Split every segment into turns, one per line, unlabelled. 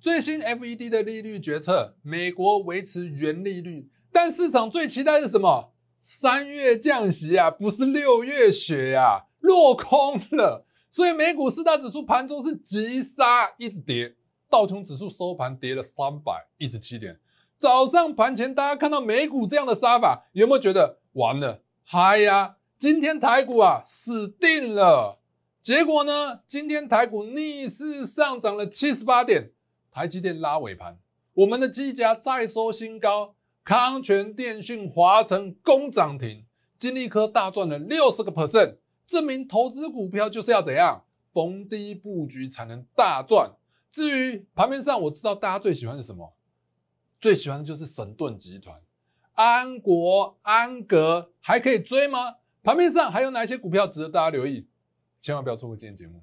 最新 FED 的利率决策，美国维持原利率，但市场最期待的是什么？三月降息啊，不是六月雪呀，落空了。所以美股四大指数盘中是急杀，一直跌，道琼指数收盘跌了三百一十七点。早上盘前大家看到美股这样的杀法，有没有觉得完了嗨呀？今天台股啊死定了。结果呢，今天台股逆势上涨了七十八点。台积电拉尾盘，我们的机甲再收新高，康泉电讯、华晨攻涨停，金利科大赚了六十个 percent，证明投资股票就是要怎样逢低布局才能大赚。至于盘面上，我知道大家最喜欢是什么？最喜欢的就是神盾集团、安国安格，还可以追吗？盘面上还有哪些股票值得大家留意？千万不要错过今天节目。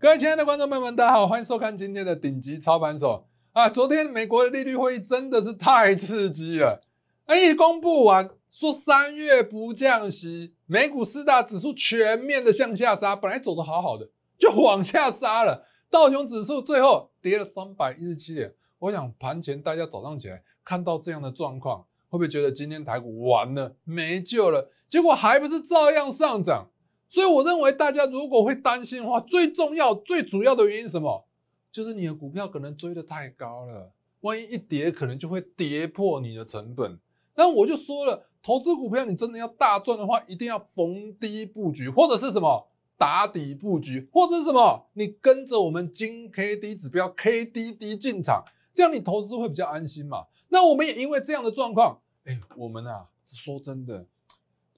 各位亲爱的观众朋友们，大家好，欢迎收看今天的顶级操盘手啊！昨天美国的利率会议真的是太刺激了，一公布完说三月不降息，美股四大指数全面的向下杀，本来走的好好的，就往下杀了，道琼指数最后跌了三百一十七点。我想盘前大家早上起来看到这样的状况，会不会觉得今天台股完了没救了？结果还不是照样上涨。所以我认为，大家如果会担心的话，最重要、最主要的原因是什么？就是你的股票可能追的太高了，万一一跌，可能就会跌破你的成本。那我就说了，投资股票，你真的要大赚的话，一定要逢低布局，或者是什么打底布局，或者是什么，你跟着我们金 K D 指标 K D D 进场，这样你投资会比较安心嘛？那我们也因为这样的状况，哎，我们啊，说真的。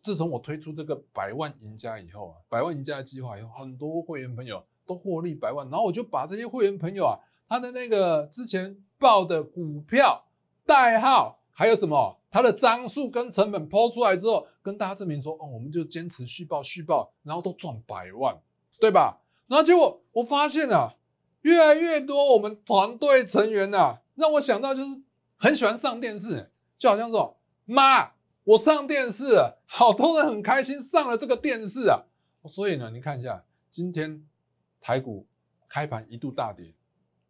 自从我推出这个百万赢家以后啊，百万赢家计划有很多会员朋友都获利百万，然后我就把这些会员朋友啊，他的那个之前报的股票代号，还有什么他的张数跟成本抛出来之后，跟大家证明说，哦，我们就坚持续报续报，然后都赚百万，对吧？然后结果我发现啊，越来越多我们团队成员呐，让我想到就是很喜欢上电视，就好像种妈。我上电视，好多人很开心上了这个电视啊，所以呢，你看一下今天台股开盘一度大跌，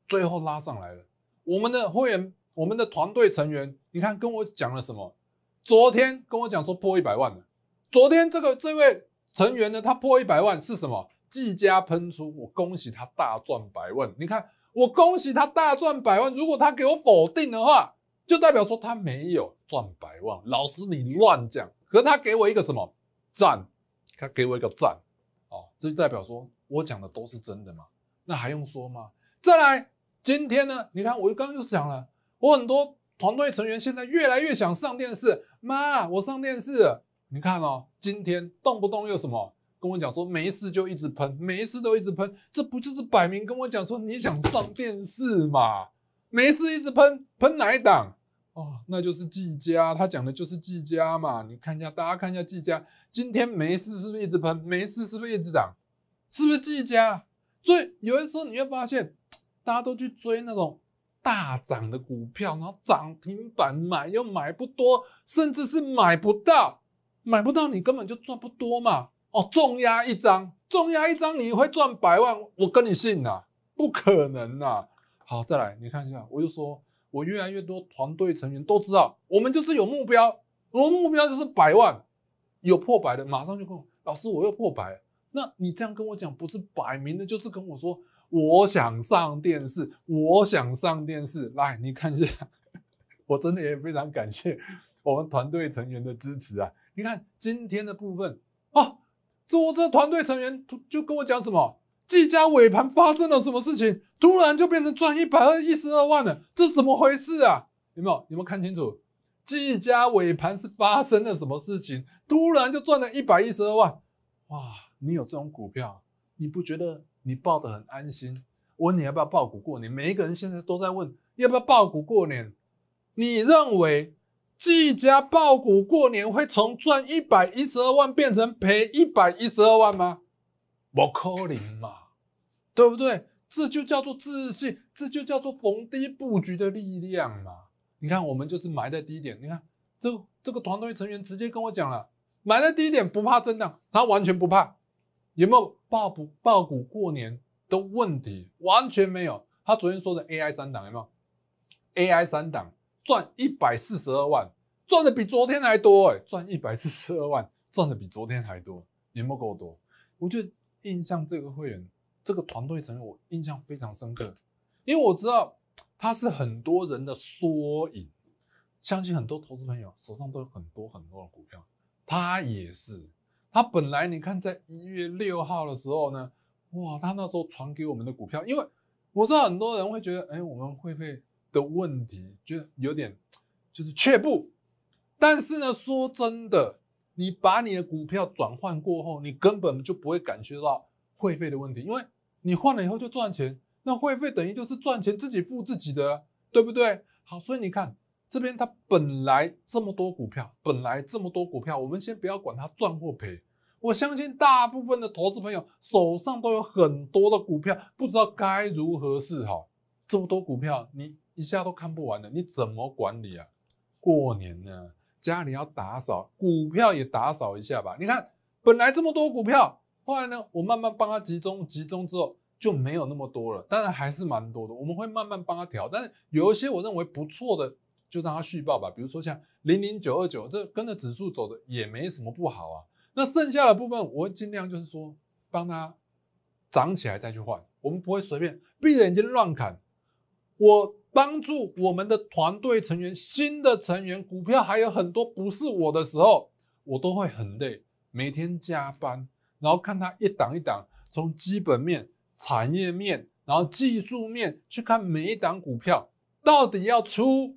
最后拉上来了。我们的会员，我们的团队成员，你看跟我讲了什么？昨天跟我讲说破一百万了。昨天这个这位成员呢，他破一百万是什么？技嘉喷出，我恭喜他大赚百万。你看，我恭喜他大赚百万。如果他给我否定的话。就代表说他没有赚百万，老师你乱讲。可他给我一个什么赞，他给我一个赞，哦，这就代表说我讲的都是真的嘛？那还用说吗？再来，今天呢，你看我刚刚就讲了，我很多团队成员现在越来越想上电视，妈，我上电视。你看哦，今天动不动又什么跟我讲说没事就一直喷，没事都一直喷，这不就是摆明跟我讲说你想上电视嘛？没事一直喷，喷哪一档？哦，那就是技嘉，他讲的就是技嘉嘛。你看一下，大家看一下技嘉，今天没事是不是一直喷？没事是不是一直涨？是不是技嘉？所以有的时候你会发现，大家都去追那种大涨的股票，然后涨停板买又买不多，甚至是买不到，买不到你根本就赚不多嘛。哦，重压一张，重压一张你会赚百万？我跟你信呐？不可能呐！好，再来，你看一下，我就说。我越来越多团队成员都知道，我们就是有目标，我们目标就是百万，有破百的，马上就跟我老师，我又破百，那你这样跟我讲，不是摆明的，就是跟我说我想上电视，我想上电视，来你看一下，我真的也非常感谢我们团队成员的支持啊，你看今天的部分哦，组这团队成员就跟我讲什么。季家尾盘发生了什么事情？突然就变成赚一百二一十二万了，这怎么回事啊？有没有有没有看清楚？季家尾盘是发生了什么事情？突然就赚了一百一十二万，哇！你有这种股票，你不觉得你抱得很安心？我问你要不要报股过年？每一个人现在都在问要不要报股过年。你认为季家爆股过年会从赚一百一十二万变成赔一百一十二万吗？不可能嘛！对不对？这就叫做自信，这就叫做逢低布局的力量嘛。你看，我们就是埋在低点。你看，这这个团队成员直接跟我讲了，埋在低点不怕震荡，他完全不怕。有没有爆不爆股过年的问题？完全没有。他昨天说的 AI 三档有没有？AI 三档赚一百四十二万，赚的比昨天还多哎，赚一百四十二万，赚的比昨天还多，有没有够多？我就印象这个会员。这个团队成员我印象非常深刻，因为我知道他是很多人的缩影。相信很多投资朋友手上都有很多很多的股票，他也是。他本来你看在一月六号的时候呢，哇，他那时候传给我们的股票，因为我知道很多人会觉得，哎，我们不飞的问题觉得有点就是却步。但是呢，说真的，你把你的股票转换过后，你根本就不会感觉到。会费的问题，因为你换了以后就赚钱，那会费等于就是赚钱自己付自己的对不对？好，所以你看这边它本来这么多股票，本来这么多股票，我们先不要管它赚或赔。我相信大部分的投资朋友手上都有很多的股票，不知道该如何是好。这么多股票你一下都看不完了，你怎么管理啊？过年呢，家里要打扫，股票也打扫一下吧。你看本来这么多股票。后来呢，我慢慢帮他集中，集中之后就没有那么多了，当然还是蛮多的。我们会慢慢帮他调，但是有一些我认为不错的，就让他续报吧。比如说像零零九二九，这跟着指数走的也没什么不好啊。那剩下的部分，我会尽量就是说帮他涨起来再去换。我们不会随便闭着眼睛乱砍。我帮助我们的团队成员，新的成员股票还有很多不是我的时候，我都会很累，每天加班。然后看它一档一档，从基本面、产业面，然后技术面去看每一档股票到底要出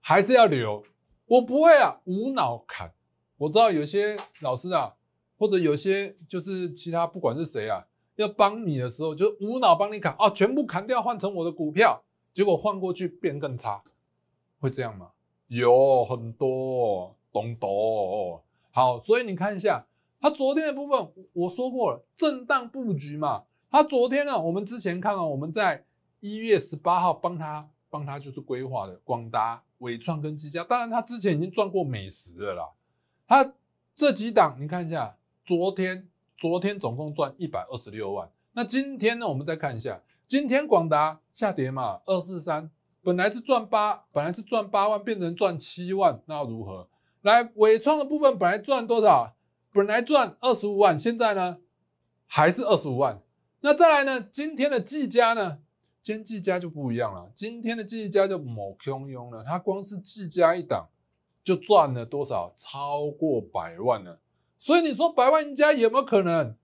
还是要留。我不会啊，无脑砍。我知道有些老师啊，或者有些就是其他不管是谁啊，要帮你的时候就无脑帮你砍啊，全部砍掉换成我的股票，结果换过去变更差，会这样吗？有很多，懂多。好，所以你看一下。他昨天的部分我说过了，震荡布局嘛。他昨天呢，我们之前看啊，我们在一月十八号帮他帮他就是规划的广达、伟创跟积佳。当然他之前已经赚过美食了啦。他这几档你看一下，昨天昨天总共赚一百二十六万。那今天呢，我们再看一下，今天广达下跌嘛，二四三，本来是赚八，本来是赚八万，变成赚七万，那如何？来伟创的部分本来赚多少？本来赚二十五万，现在呢还是二十五万。那再来呢？今天的计嘉呢？今天计嘉就不一样了。今天的计嘉就某空佣了。他光是计嘉一档就赚了多少？超过百万了。所以你说百万家有没有可能？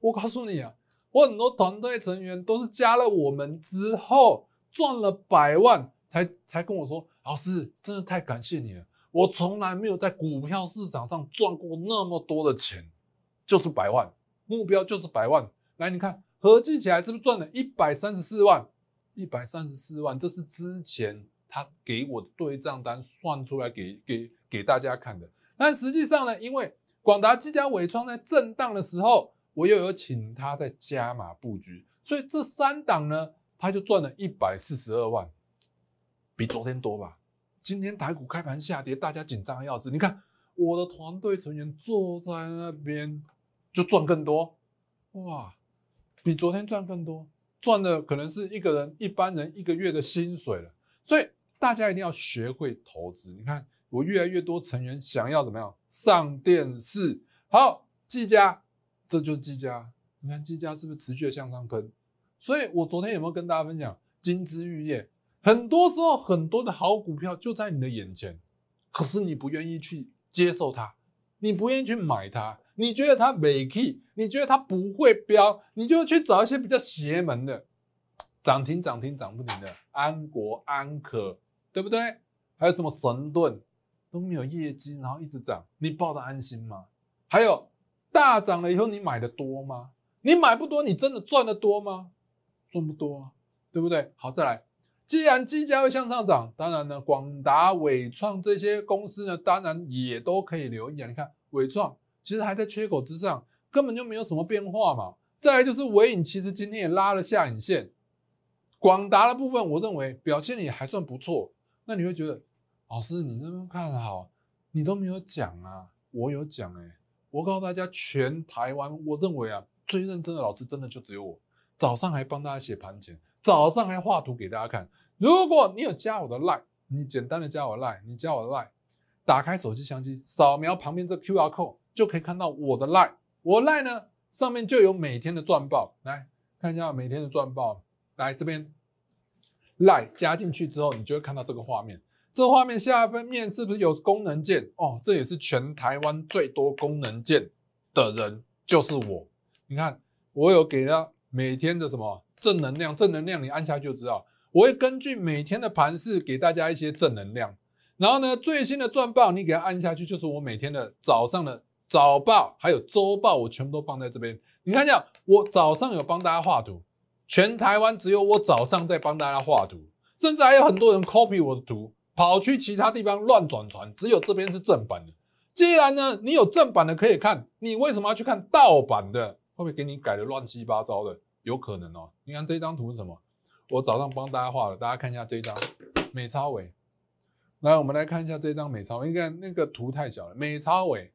我告诉你啊，我很多团队成员都是加了我们之后赚了百万才才跟我说，老师真的太感谢你了。我从来没有在股票市场上赚过那么多的钱，就是百万目标，就是百万。来，你看，合计起来是不是赚了一百三十四万？一百三十四万，这是之前他给我对账单算出来给给给大家看的。但实际上呢，因为广达、积佳、伟创在震荡的时候，我又有请他在加码布局，所以这三档呢，他就赚了一百四十二万，比昨天多吧。今天台股开盘下跌，大家紧张要死。你看我的团队成员坐在那边就赚更多，哇，比昨天赚更多，赚的可能是一个人一般人一个月的薪水了。所以大家一定要学会投资。你看我越来越多成员想要怎么样上电视？好，技家，这就是几家。你看技家是不是持续的向上喷？所以我昨天有没有跟大家分享金枝玉叶？很多时候，很多的好股票就在你的眼前，可是你不愿意去接受它，你不愿意去买它，你觉得它没 key，你觉得它不会飙，你就去找一些比较邪门的，涨停涨停涨不停的安国安可，对不对？还有什么神盾都没有业绩，然后一直涨，你抱得安心吗？还有大涨了以后，你买的多吗？你买不多，你真的赚得多吗？赚不多，啊，对不对？好，再来。既然基价会向上涨，当然呢，广达、伟创这些公司呢，当然也都可以留意啊。你看，伟创其实还在缺口之上，根本就没有什么变化嘛。再来就是伟影，其实今天也拉了下影线。广达的部分，我认为表现也还算不错。那你会觉得，老师你这边看好，你都没有讲啊？我有讲哎，我告诉大家，全台湾我认为啊，最认真的老师真的就只有我。早上还帮大家写盘前。早上还画图给大家看。如果你有加我的 line，你简单的加我 line，你加我 line，打开手机相机，扫描旁边这 q r code，就可以看到我的 line。我 line 呢，上面就有每天的赚报。来看一下每天的赚报。来这边 line 加进去之后，你就会看到这个画面。这画面下分面是不是有功能键？哦，这也是全台湾最多功能键的人就是我。你看，我有给他每天的什么？正能量，正能量，你按下就知道。我会根据每天的盘势给大家一些正能量。然后呢，最新的赚报你给它按下去，就是我每天的早上的早报，还有周报，我全部都放在这边。你看一下，我早上有帮大家画图，全台湾只有我早上在帮大家画图，甚至还有很多人 copy 我的图，跑去其他地方乱转传，只有这边是正版的。既然呢，你有正版的可以看，你为什么要去看盗版的？会不会给你改的乱七八糟的？有可能哦，你看这张图是什么？我早上帮大家画了，大家看一下这张美超伟。来，我们来看一下这张美超伟，你看那个图太小了，美超伟，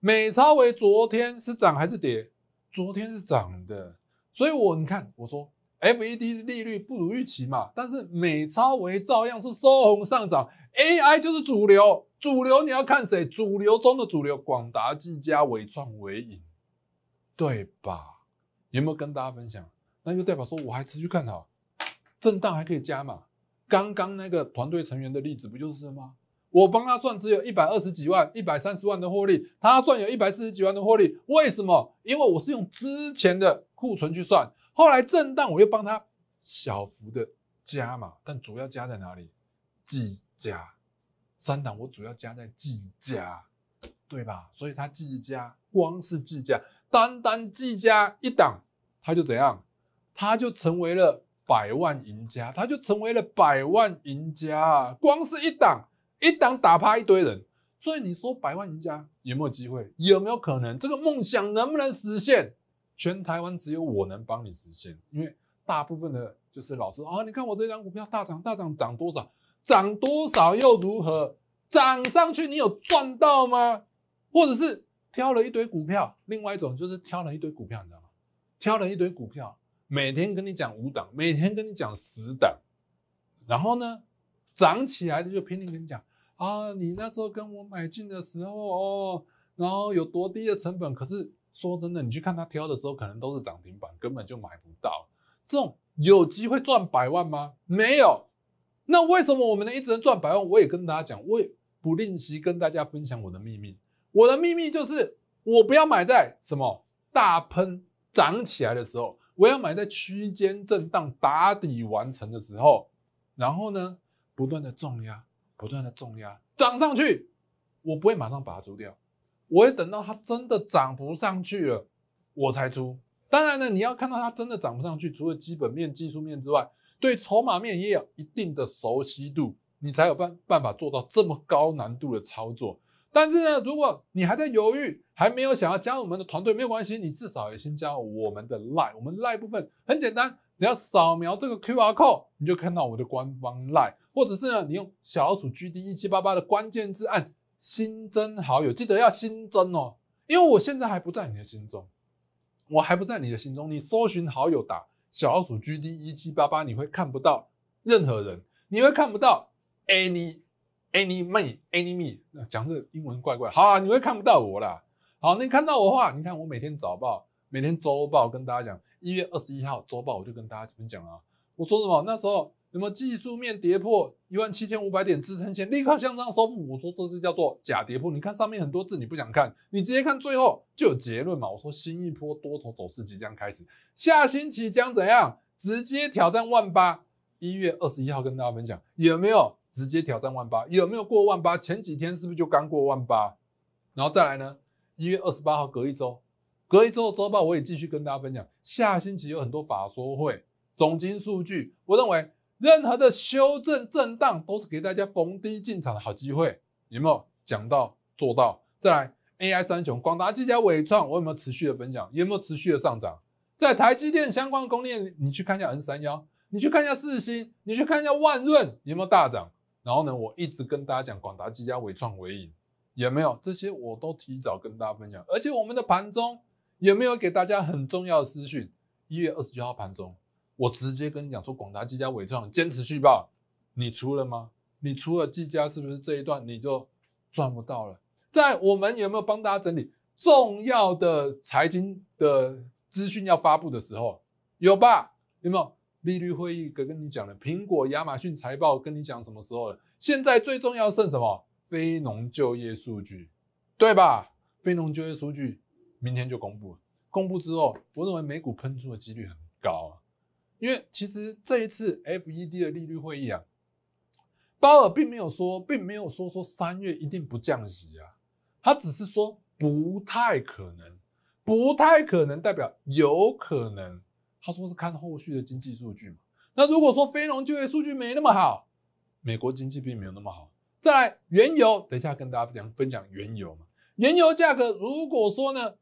美超伟昨天是涨还是跌？昨天是涨的，所以我你看我说 F E D 利率不如预期嘛，但是美超伟照样是收红上涨。A I 就是主流，主流你要看谁？主流中的主流，广达、技嘉、伟创、伟影，对吧？有没有跟大家分享？那就代表说我还持续看好，震荡还可以加嘛？刚刚那个团队成员的例子不就是吗？我帮他算只有一百二十几万、一百三十万的获利，他算有一百四十几万的获利，为什么？因为我是用之前的库存去算，后来震荡我又帮他小幅的加嘛，但主要加在哪里？计价，三档我主要加在计价，对吧？所以他计价，光是计价。单单技嘉一档，他就怎样？他就成为了百万赢家，他就成为了百万赢家啊！光是一档，一档打趴一堆人，所以你说百万赢家有没有机会？有没有可能这个梦想能不能实现？全台湾只有我能帮你实现，因为大部分的就是老师啊，你看我这张股票大涨大涨涨多少，涨多少又如何？涨上去你有赚到吗？或者是？挑了一堆股票，另外一种就是挑了一堆股票，你知道吗？挑了一堆股票，每天跟你讲五档，每天跟你讲十档，然后呢，涨起来的就拼命跟你讲啊，你那时候跟我买进的时候哦，然后有多低的成本，可是说真的，你去看他挑的时候，可能都是涨停板，根本就买不到。这种有机会赚百万吗？没有。那为什么我们能一直能赚百万？我也跟大家讲，我也不吝惜跟大家分享我的秘密。我的秘密就是，我不要买在什么大喷涨起来的时候，我要买在区间震荡打底完成的时候，然后呢，不断的重压，不断的重压涨上去，我不会马上拔足掉，我会等到它真的涨不上去了，我才出。当然呢，你要看到它真的涨不上去，除了基本面、技术面之外，对筹码面也有一定的熟悉度，你才有办办法做到这么高难度的操作。但是呢，如果你还在犹豫，还没有想要加入我们的团队，没有关系，你至少也先加入我们的 line。我们 line 部分很简单，只要扫描这个 QR code，你就看到我的官方 line，或者是呢，你用小老鼠 GD 一七八八的关键字按新增好友，记得要新增哦，因为我现在还不在你的心中，我还不在你的心中，你搜寻好友打小老鼠 GD 一七八八，你会看不到任何人，你会看不到 any。Any me, any me，讲这英文怪怪。好，你会看不到我啦。好，你看到我话，你看我每天早报，每天周报跟大家讲。一月二十一号周报，我就跟大家分享了。我说什么？那时候什么技术面跌破一万七千五百点支撑线，立刻向上收复。我说这是叫做假跌破。你看上面很多字，你不想看，你直接看最后就有结论嘛。我说新一波多头走势即将开始，下星期将怎样？直接挑战万八。一月二十一号跟大家分享，有没有？直接挑战万八有没有过万八？前几天是不是就刚过万八？然后再来呢？一月二十八号隔一周，隔一周周报我也继续跟大家分享。下星期有很多法说会、总金数据，我认为任何的修正震荡都是给大家逢低进场的好机会。有没有讲到做到？再来 AI 三雄，广达、技嘉、伟创，我有没有持续的分享？有没有持续的上涨？在台积电相关供应链，你去看一下 N 三幺，你去看一下四星，你去看一下万润有没有大涨？然后呢，我一直跟大家讲广达、积佳、伟创、伟影，有没有这些我都提早跟大家分享。而且我们的盘中有没有给大家很重要的资讯？一月二十九号盘中，我直接跟你讲说广达、积佳、伟创坚持续报，你出了吗？你除了积佳是不是这一段你就赚不到了？在我们有没有帮大家整理重要的财经的资讯要发布的时候，有吧？有没有？利率会议跟跟你讲了，苹果、亚马逊财报跟你讲什么时候了？现在最重要是什么？非农就业数据，对吧？非农就业数据明天就公布了，公布之后，我认为美股喷出的几率很高啊。因为其实这一次 FED 的利率会议啊，鲍尔并没有说，并没有说说三月一定不降息啊，他只是说不太可能，不太可能代表有可能。他说是看后续的经济数据嘛？那如果说非农就业数据没那么好，美国经济并没有那么好。再来原油，等一下跟大家讲分享原油嘛。原油价格如果说呢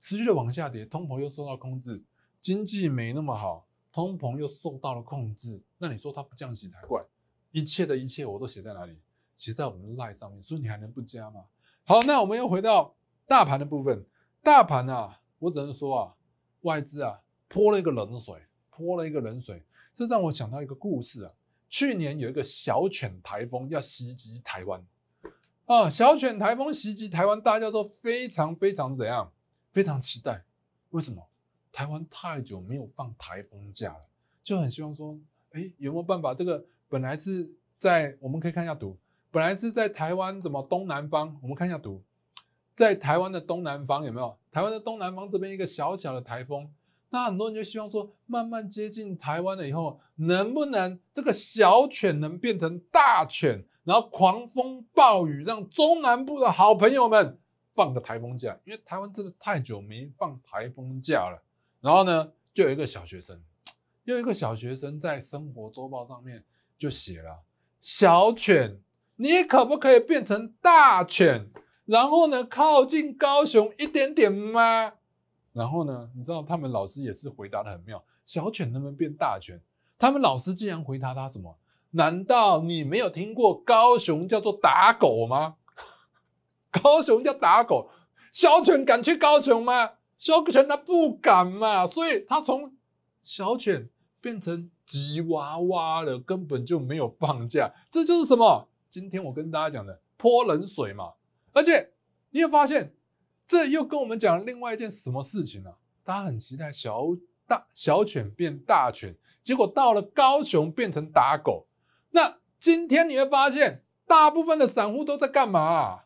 持续的往下跌，通膨又受到控制，经济没那么好，通膨又受到了控制，那你说它不降息才怪。一切的一切我都写在哪里？写在我们的 line 上面，所以你还能不加吗？好，那我们又回到大盘的部分，大盘啊，我只能说啊，外资啊。泼了一个冷水，泼了一个冷水，这让我想到一个故事啊。去年有一个小犬台风要袭击台湾，啊，小犬台风袭击台湾，大家都非常非常怎样，非常期待。为什么？台湾太久没有放台风假了，就很希望说，哎，有没有办法？这个本来是在我们可以看一下图，本来是在台湾怎么东南方，我们看一下图，在台湾的东南方有没有？台湾的东南方这边一个小小的台风。那很多人就希望说，慢慢接近台湾了以后，能不能这个小犬能变成大犬，然后狂风暴雨让中南部的好朋友们放个台风假，因为台湾真的太久没放台风假了。然后呢，就有一个小学生，又有一个小学生在《生活周报》上面就写了：“小犬，你可不可以变成大犬？然后呢，靠近高雄一点点吗？”然后呢？你知道他们老师也是回答的很妙。小犬能不能变大犬？他们老师竟然回答他什么？难道你没有听过高雄叫做打狗吗？高雄叫打狗，小犬敢去高雄吗？小犬他不敢嘛，所以他从小犬变成吉娃娃了，根本就没有放假。这就是什么？今天我跟大家讲的泼冷水嘛。而且你会发现。这又跟我们讲另外一件什么事情呢？大家很期待小大小犬变大犬，结果到了高雄变成打狗。那今天你会发现，大部分的散户都在干嘛？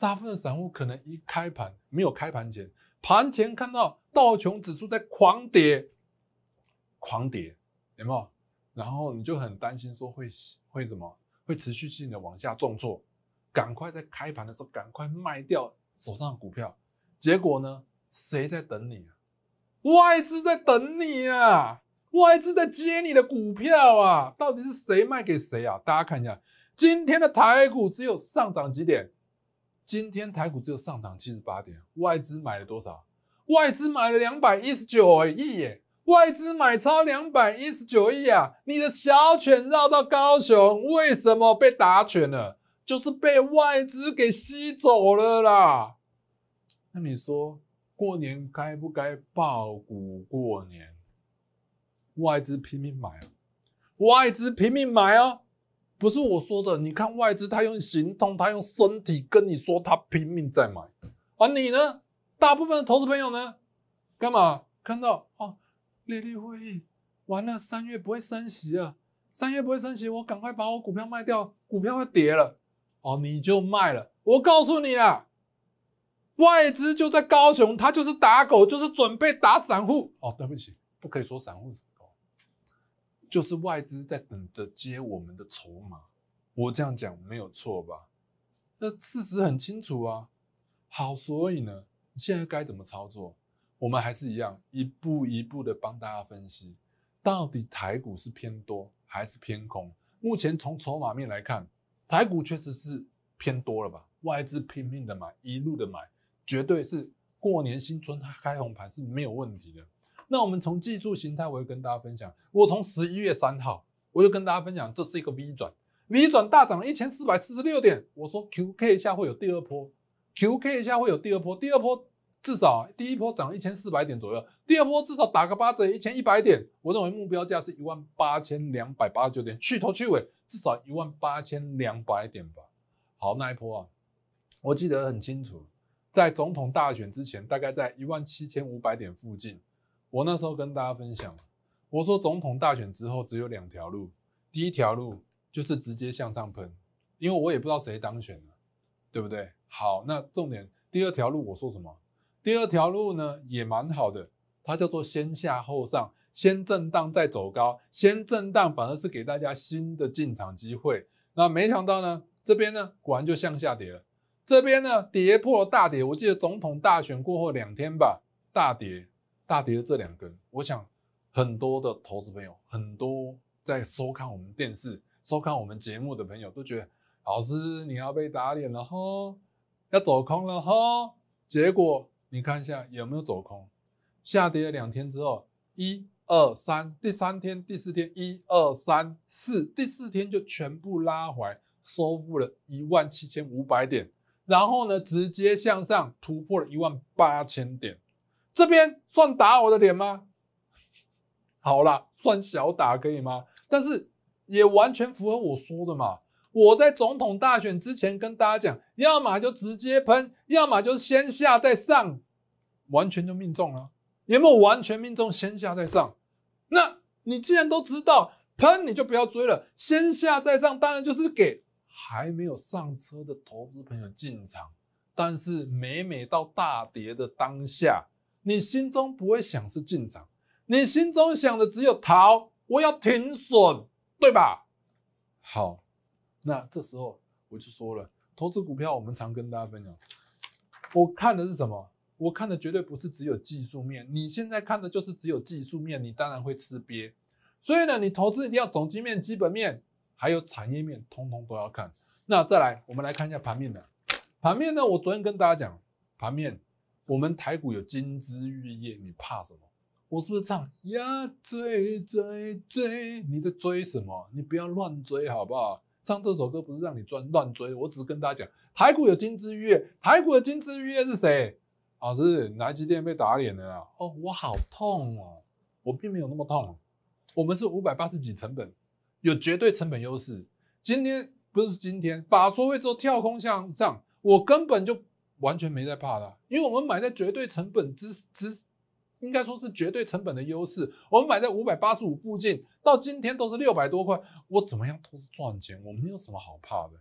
大部分的散户可能一开盘，没有开盘前，盘前看到道琼指数在狂跌，狂跌，有没有？然后你就很担心，说会会怎么？会持续性的往下重挫，赶快在开盘的时候赶快卖掉。手上的股票，结果呢？谁在等你啊？外资在等你啊！外资在接你的股票啊！到底是谁卖给谁啊？大家看一下，今天的台股只有上涨几点？今天台股只有上涨七十八点，外资买了多少？外资买了两百一十九亿耶！外资买超两百一十九亿啊！你的小犬绕到高雄，为什么被打犬了？就是被外资给吸走了啦。那你说过年该不该爆股过年？外资拼命买啊，外资拼命买哦。不是我说的，你看外资他用行动，他用身体跟你说他拼命在买啊。你呢？大部分的投资朋友呢？干嘛？看到哦，利率会议完了，三月不会升息啊，三月不会升息，我赶快把我股票卖掉，股票要跌了。哦，你就卖了。我告诉你啊，外资就在高雄，他就是打狗，就是准备打散户。哦，对不起，不可以说散户狗，就是外资在等着接我们的筹码。我这样讲没有错吧？这事实很清楚啊。好，所以呢，现在该怎么操作？我们还是一样，一步一步的帮大家分析，到底台股是偏多还是偏空？目前从筹码面来看。台股确实是偏多了吧，外资拼命的买，一路的买，绝对是过年新春它开红盘是没有问题的。那我们从技术形态，我会跟大家分享。我从十一月三号，我就跟大家分享，这是一个 V 转，V 转大涨了一千四百四十六点。我说 QK 一下会有第二波，QK 一下会有第二波，第二波至少第一波涨了一千四百点左右，第二波至少打个八折，一千一百点。我认为目标价是一万八千两百八十九点，去头去尾。至少一万八千两百点吧。好，那一波啊，我记得很清楚，在总统大选之前，大概在一万七千五百点附近。我那时候跟大家分享，我说总统大选之后只有两条路，第一条路就是直接向上喷，因为我也不知道谁当选了，对不对？好，那重点，第二条路我说什么？第二条路呢也蛮好的，它叫做先下后上。先震荡再走高，先震荡反而是给大家新的进场机会。那没想到呢，这边呢果然就向下跌了。这边呢跌破大跌，我记得总统大选过后两天吧，大跌大跌的这两根，我想很多的投资朋友，很多在收看我们电视、收看我们节目的朋友都觉得，老师你要被打脸了哈，要走空了哈。结果你看一下有没有走空，下跌了两天之后一。二三，第三天、第四天，一二三四，第四天就全部拉回，收复了一万七千五百点，然后呢，直接向上突破了一万八千点。这边算打我的脸吗？好啦，算小打可以吗？但是也完全符合我说的嘛。我在总统大选之前跟大家讲，要么就直接喷，要么就是先下再上，完全就命中了。有没有完全命中先下再上？你既然都知道喷，你就不要追了。先下再上，当然就是给还没有上车的投资朋友进场。但是每每到大跌的当下，你心中不会想是进场，你心中想的只有逃，我要停损，对吧？好，那这时候我就说了，投资股票我们常跟大家分享，我看的是什么？我看的绝对不是只有技术面，你现在看的就是只有技术面，你当然会吃瘪。所以呢，你投资一定要总局面、基本面，还有产业面，通通都要看。那再来，我们来看一下盘面的盘面呢。我昨天跟大家讲，盘面我们台股有金枝玉叶，你怕什么？我是不是唱呀追追追？你在追什么？你不要乱追，好不好？唱这首歌不是让你追乱追，我只是跟大家讲，台股有金枝玉叶。台股的金枝玉叶是谁？老师，哪一天被打脸了？哦，我好痛哦，我并没有那么痛。我们是五百八十几成本，有绝对成本优势。今天不是今天，法说会做跳空向上，我根本就完全没在怕的，因为我们买在绝对成本之之，应该说是绝对成本的优势。我们买在五百八十五附近，到今天都是六百多块，我怎么样都是赚钱。我没有什么好怕的？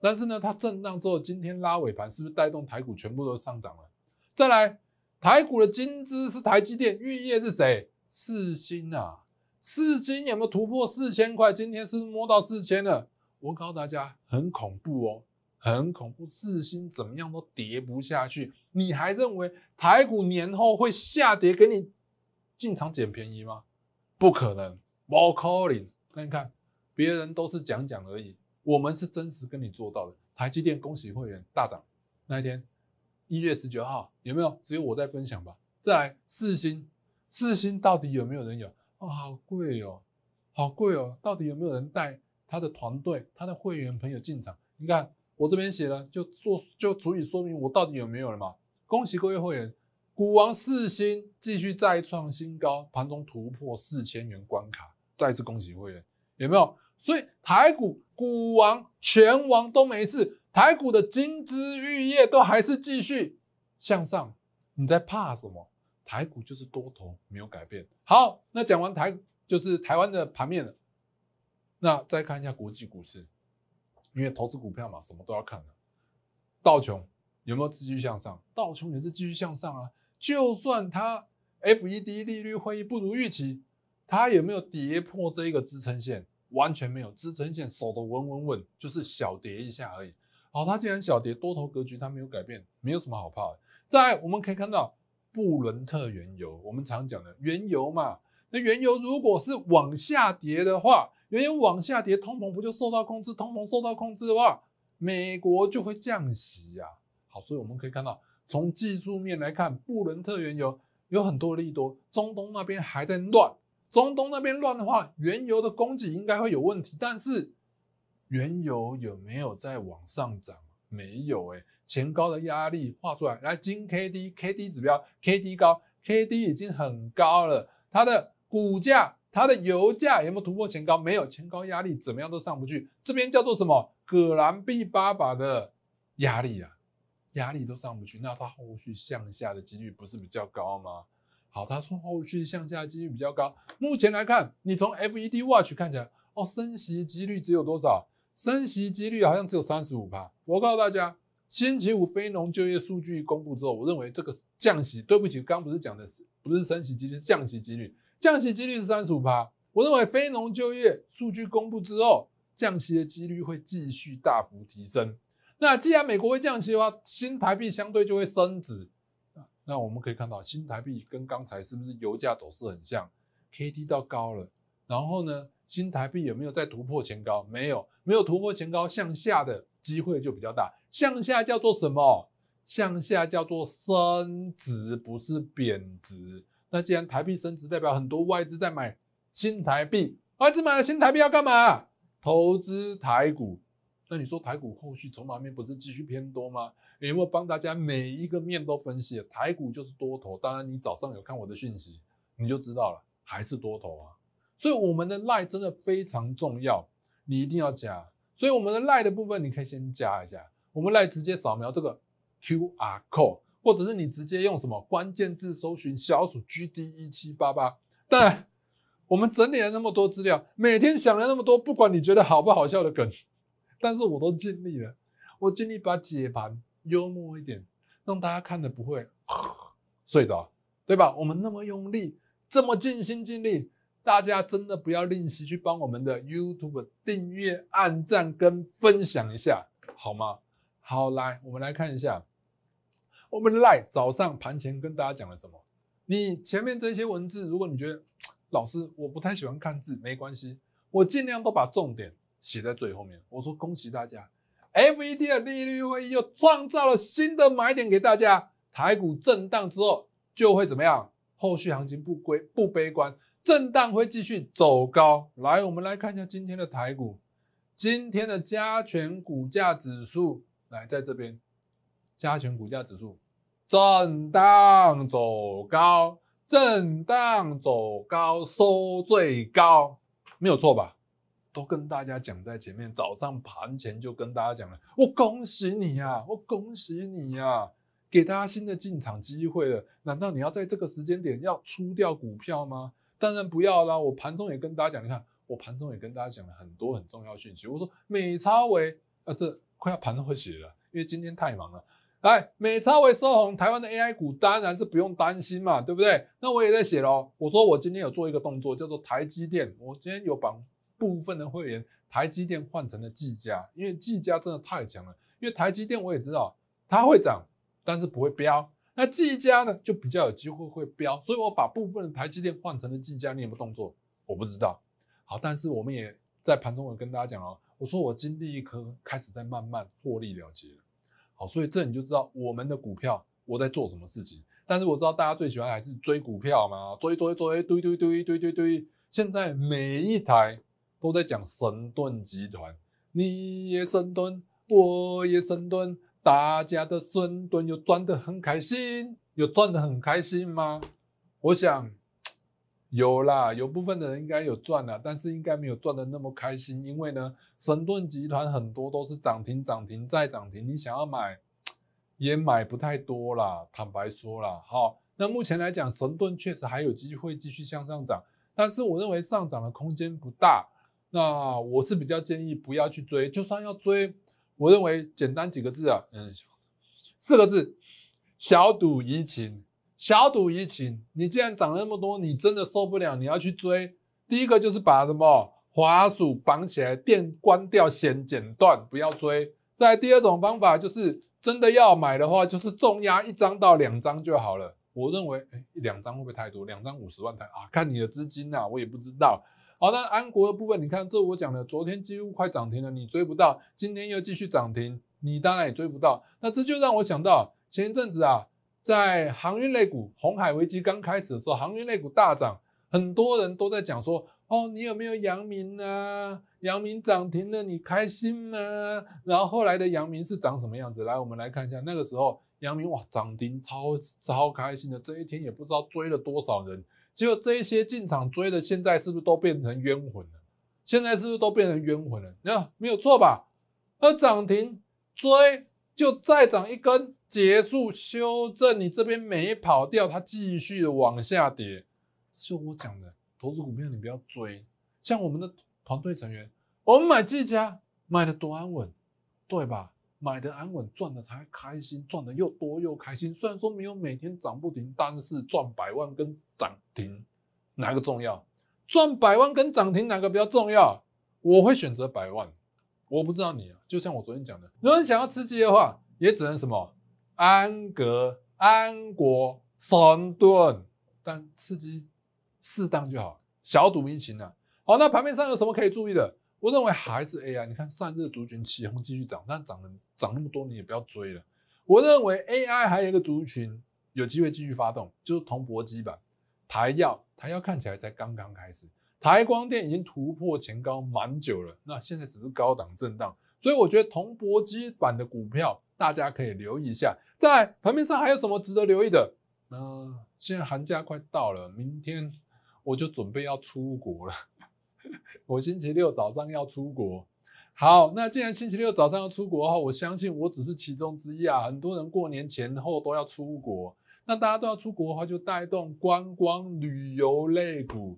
但是呢，它震荡之后，今天拉尾盘，是不是带动台股全部都上涨了？再来，台股的金枝是台积电，玉叶是谁？四星啊。四星有没有突破四千块？今天是不是摸到四千了？我告诉大家，很恐怖哦，很恐怖！四星怎么样都跌不下去，你还认为台股年后会下跌，给你进场捡便宜吗？不可能！calling。那你看，别人都是讲讲而已，我们是真实跟你做到的。台积电恭喜会员大涨那一天，一月十九号有没有？只有我在分享吧。再来四星，四星到底有没有人有？哦，好贵哦，好贵哦！到底有没有人带他的团队、他的会员朋友进场？你看我这边写了，就做就足以说明我到底有没有了嘛？恭喜各位会员，股王四星继续再创新高，盘中突破四千元关卡，再次恭喜会员，有没有？所以台股股王全王都没事，台股的金枝玉叶都还是继续向上，你在怕什么？台股就是多头没有改变。好，那讲完台就是台湾的盘面了，那再看一下国际股市，因为投资股票嘛，什么都要看的。道琼有没有继续向上？道琼也是继续向上啊，就算它 F E D 利率会议不如预期，它有没有跌破这一个支撑线？完全没有支撑线，守得稳稳稳，就是小跌一下而已。好，它既然小跌，多头格局它没有改变，没有什么好怕。的。在我们可以看到。布伦特原油，我们常讲的原油嘛，那原油如果是往下跌的话，原油往下跌，通膨不就受到控制？通膨受到控制的话，美国就会降息呀。好，所以我们可以看到，从技术面来看，布伦特原油有很多利多。中东那边还在乱，中东那边乱的话，原油的供给应该会有问题。但是原油有没有在往上涨？没有，诶前高的压力画出来，来金 k d k d 指标 k d 高 k d 已经很高了，它的股价、它的油价有没有突破前高？没有前高压力，怎么样都上不去。这边叫做什么？葛兰碧八法的压力啊，压力都上不去，那它后续向下的几率不是比较高吗？好，他说后续向下几率比较高。目前来看，你从 FED Watch 看起来，哦，升息几率只有多少？升息几率好像只有三十五吧。我告诉大家。星期五非农就业数据公布之后，我认为这个降息，对不起，刚不是讲的是不是升息几率是降息几率，降息几率是三十五趴。我认为非农就业数据公布之后，降息的几率会继续大幅提升。那既然美国会降息的话，新台币相对就会升值。那我们可以看到新台币跟刚才是不是油价走势很像？K D 到高了，然后呢，新台币有没有在突破前高？没有，没有突破前高，向下的机会就比较大。向下叫做什么？向下叫做升值，不是贬值。那既然台币升值，代表很多外资在买新台币。外资买了新台币要干嘛？投资台股。那你说台股后续筹码面不是继续偏多吗？有没有帮大家每一个面都分析？台股就是多头。当然，你早上有看我的讯息，你就知道了，还是多头啊。所以我们的赖真的非常重要，你一定要加。所以我们的赖的部分，你可以先加一下。我们来直接扫描这个 QR code，或者是你直接用什么关键字搜寻小鼠 GD 一七八八。当然，我们整理了那么多资料，每天想了那么多，不管你觉得好不好笑的梗，但是我都尽力了，我尽力把解盘幽默一点，让大家看的不会睡着，对吧？我们那么用力，这么尽心尽力，大家真的不要吝惜去帮我们的 YouTube 订阅、按赞跟分享一下，好吗？好，来，我们来看一下，我们赖早上盘前跟大家讲了什么？你前面这些文字，如果你觉得老师我不太喜欢看字，没关系，我尽量都把重点写在最后面。我说恭喜大家，F E D 的利率会议又创造了新的买点给大家。台股震荡之后就会怎么样？后续行情不归不悲观，震荡会继续走高。来，我们来看一下今天的台股，今天的加权股价指数。来，在这边，加权股价指数震荡走高，震荡走高收最高，没有错吧？都跟大家讲在前面，早上盘前就跟大家讲了，我恭喜你呀，我恭喜你呀，给大家新的进场机会了。难道你要在这个时间点要出掉股票吗？当然不要啦，我盘中也跟大家讲，你看我盘中也跟大家讲了很多很重要讯息，我说美超伟啊这。快要盘会写了，因为今天太忙了。来，美超为收红，台湾的 AI 股当然是不用担心嘛，对不对？那我也在写喽。我说我今天有做一个动作，叫做台积电。我今天有把部分的会员台积电换成了技嘉，因为技嘉真的太强了。因为台积电我也知道它会涨，但是不会飙。那技嘉呢，就比较有机会会飙。所以我把部分的台积电换成了技嘉。你有没有动作？我不知道。好，但是我们也在盘中有跟大家讲哦。我说我经历一颗开始在慢慢获利了结了，好，所以这你就知道我们的股票我在做什么事情。但是我知道大家最喜欢还是追股票嘛，追追追，追、追、追、对对现在每一台都在讲神盾集团，你也神盾，我也神盾，大家的神盾又赚得很开心，又赚得很开心吗？我想。有啦，有部分的人应该有赚了，但是应该没有赚的那么开心，因为呢，神盾集团很多都是涨停、涨停再涨停，你想要买，也买不太多啦，坦白说啦，好，那目前来讲，神盾确实还有机会继续向上涨，但是我认为上涨的空间不大。那我是比较建议不要去追，就算要追，我认为简单几个字啊，嗯，四个字，小赌怡情。小赌怡情，你既然涨那么多，你真的受不了，你要去追。第一个就是把什么滑鼠绑起来，电关掉，弦剪断，不要追。再第二种方法就是，真的要买的话，就是重压一张到两张就好了。我认为两张会不会太多？两张五十万台啊，看你的资金呐，我也不知道。好，那安国的部分，你看这我讲的，昨天几乎快涨停了，你追不到；今天又继续涨停，你当然也追不到。那这就让我想到前一阵子啊。在航运类股红海危机刚开始的时候，航运类股大涨，很多人都在讲说，哦，你有没有阳明啊？阳明涨停了，你开心吗？然后后来的阳明是长什么样子？来，我们来看一下，那个时候阳明哇涨停超超开心的，这一天也不知道追了多少人，结果这些进场追的，现在是不是都变成冤魂了？现在是不是都变成冤魂了？那没有错吧？而涨停追。就再涨一根结束修正，你这边没跑掉，它继续的往下跌。就我讲的，投资股票你不要追，像我们的团队成员，我们买这家买的多安稳，对吧？买的安稳，赚的才开心，赚的又多又开心。虽然说没有每天涨不停，但是赚百万跟涨停，哪个重要？赚百万跟涨停哪个比较重要？我会选择百万。我不知道你啊，就像我昨天讲的，如果你想要吃鸡的话，也只能什么安格、安国、神顿，但吃鸡适当就好，小赌怡情呐。好，那盘面上有什么可以注意的？我认为还是 AI，你看散热族群起红继续涨，但涨了涨那么多，你也不要追了。我认为 AI 还有一个族群有机会继续发动，就是铜箔基板、台药，台药看起来才刚刚开始。台光电已经突破前高蛮久了，那现在只是高档震荡，所以我觉得铜箔基板的股票大家可以留意一下。在盘面上还有什么值得留意的？那现在寒假快到了，明天我就准备要出国了。我星期六早上要出国。好，那既然星期六早上要出国话，我相信我只是其中之一啊。很多人过年前后都要出国，那大家都要出国的话，就带动观光旅游类股。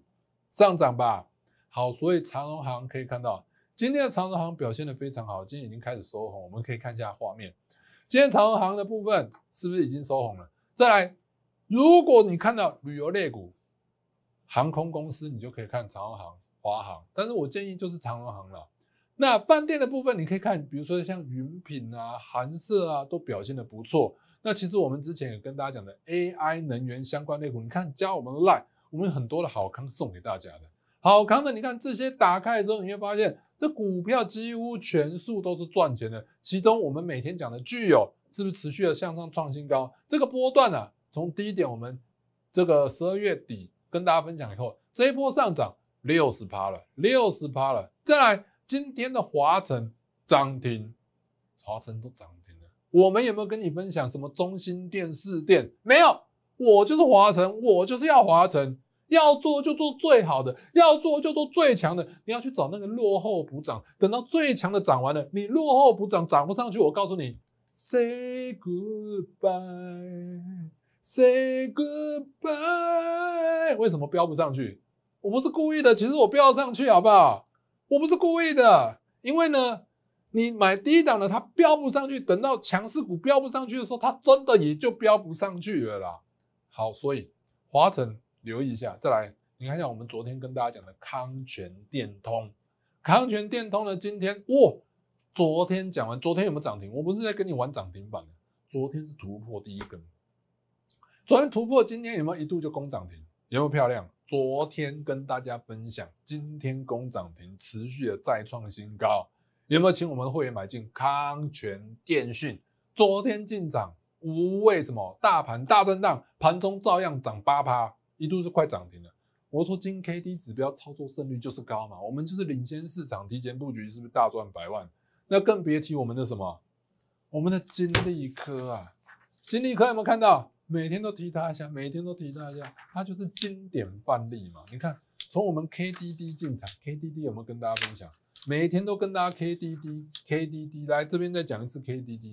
上涨吧，好，所以长荣航可以看到，今天的长荣航表现的非常好，今天已经开始收红，我们可以看一下画面，今天长荣航的部分是不是已经收红了？再来，如果你看到旅游类股、航空公司，你就可以看长荣航、华航，但是我建议就是长荣航了。那饭店的部分你可以看，比如说像云品啊、韩舍啊，都表现的不错。那其实我们之前也跟大家讲的 AI、能源相关类股，你看加我们 Line。我们很多的好康送给大家的好康的，你看这些打开的时候，你会发现这股票几乎全数都是赚钱的。其中我们每天讲的具有是不是持续的向上创新高？这个波段呢，从第一点我们这个十二月底跟大家分享以后，这一波上涨六十趴了，六十趴了。再来今天的华晨涨停，华晨都涨停了。我们有没有跟你分享什么中心电视店？没有。我就是华晨，我就是要华晨，要做就做最好的，要做就做最强的。你要去找那个落后补涨，等到最强的涨完了，你落后补涨涨不上去。我告诉你，Say goodbye，Say goodbye。为什么飙不上去？我不是故意的，其实我飙上去好不好？我不是故意的，因为呢，你买低档的，它飙不上去；等到强势股飙不上去的时候，它真的也就飙不上去了啦。好，所以华晨留意一下，再来你看一下我们昨天跟大家讲的康泉电通，康泉电通呢，今天哦，昨天讲完，昨天有没有涨停？我不是在跟你玩涨停板的，昨天是突破第一根，昨天突破，今天有没有一度就攻涨停？有没有漂亮？昨天跟大家分享，今天攻涨停，持续的再创新高，有没有请我们会员买进康泉电讯？昨天进场。无为什么大盘大震荡，盘中照样涨八趴，一度是快涨停了？我说金 K D 指标操作胜率就是高嘛，我们就是领先市场，提前布局，是不是大赚百万？那更别提我们的什么，我们的金利科啊，金利科有没有看到？每天都提他一下，每天都提他一下，他就是经典范例嘛。你看，从我们 K D D 进场，K D D 有没有跟大家分享？每天都跟大家 K D D，K D D 来这边再讲一次 K D D。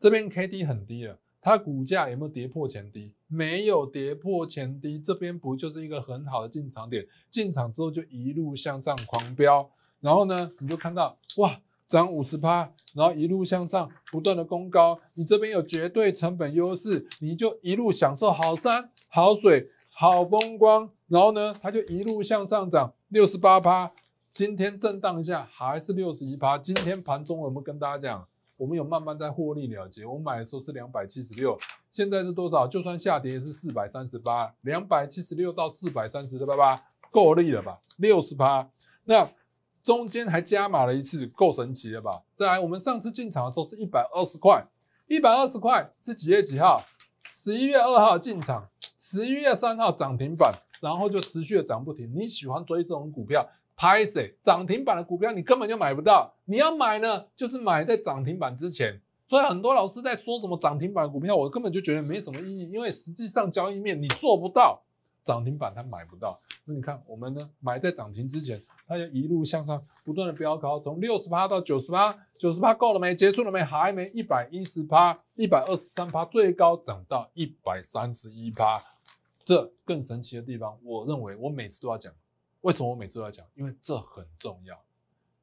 这边 K D 很低了，它股价有没有跌破前低？没有跌破前低，这边不就是一个很好的进场点？进场之后就一路向上狂飙，然后呢，你就看到哇，涨五十趴，然后一路向上不断的攻高，你这边有绝对成本优势，你就一路享受好山好水好风光，然后呢，它就一路向上涨六十八趴，今天震荡一下还是六十一趴，今天盘中我们跟大家讲？我们有慢慢在获利了结。我买的时候是两百七十六，现在是多少？就算下跌也是四百三十八。两百七十六到四百三十，八八，够利了吧？六十趴。那中间还加码了一次，够神奇了吧？再来，我们上次进场的时候是一百二十块，一百二十块是几月几号？十一月二号进场，十一月三号涨停板，然后就持续的涨不停。你喜欢追这种股票？拍谁涨停板的股票，你根本就买不到。你要买呢，就是买在涨停板之前。所以很多老师在说什么涨停板股票，我根本就觉得没什么意义，因为实际上交易面你做不到涨停板，它买不到。那你看我们呢，买在涨停之前，它就一路向上不断的飙高，从六十趴到九十八，九十八够了没？结束了没？还没一百一十趴，一百二十三趴，最高涨到一百三十一趴。这更神奇的地方，我认为我每次都要讲。为什么我每次都要讲？因为这很重要。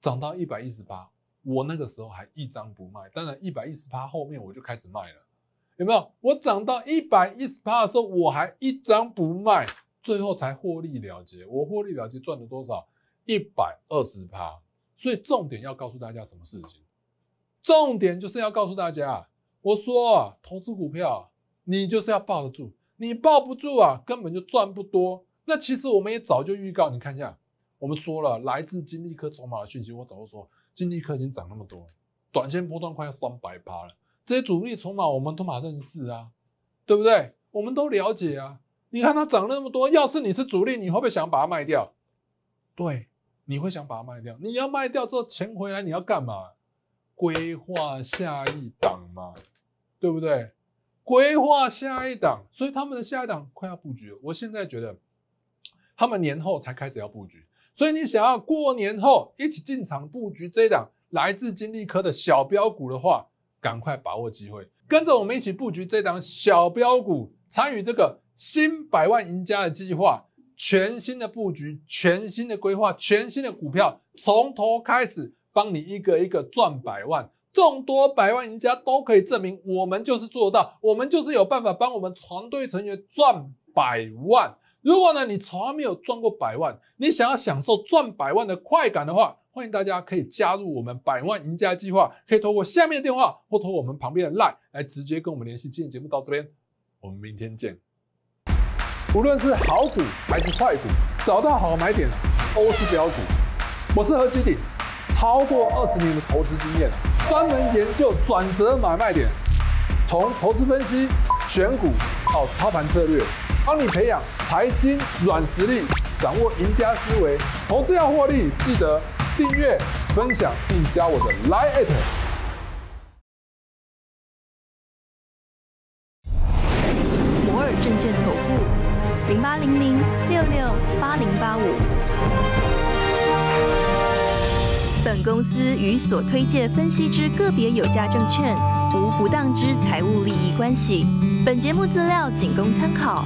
涨到一百一十八，我那个时候还一张不卖。当然，一百一十八后面我就开始卖了。有没有？我涨到一百一十八的时候，我还一张不卖，最后才获利了结。我获利了结赚了多少？一百二十趴。所以重点要告诉大家什么事情？重点就是要告诉大家，我说投资股票，你就是要抱得住。你抱不住啊，根本就赚不多。那其实我们也早就预告，你看一下，我们说了来自金立科筹码的讯息，我早就说金立科已经涨那么多，短线波段快要三百八了，这些主力筹码我们都马认识啊，对不对？我们都了解啊。你看它涨那么多，要是你是主力，你会不会想把它卖掉？对，你会想把它卖掉。你要卖掉之后钱回来，你要干嘛？规划下一档嘛，对不对？规划下一档，所以他们的下一档快要布局。我现在觉得。他们年后才开始要布局，所以你想要过年后一起进场布局这档来自金利科的小标股的话，赶快把握机会，跟着我们一起布局这档小标股，参与这个新百万赢家的计划，全新的布局，全新的规划，全新的股票，从头开始帮你一个一个赚百万，众多百万赢家都可以证明，我们就是做到，我们就是有办法帮我们团队成员赚百万。如果呢，你从来没有赚过百万，你想要享受赚百万的快感的话，欢迎大家可以加入我们百万赢家计划，可以透过下面的电话或透过我们旁边的 LINE 来直接跟我们联系。今天节目到这边，我们明天见。无论是好股还是坏股，找到好买点，都是标股。我是何基鼎，超过二十年的投资经验，专门研究转折买卖点，从投资分析选股到操盘策略。帮你培养财经软实力，掌握赢家思维。投资要获利，记得订阅、分享并加我的 Live。摩尔证券投顾零八零零六六八零八五。本公司与所推介分析之个别有价证券无不当之财务利益关系。本节目资料仅供参考。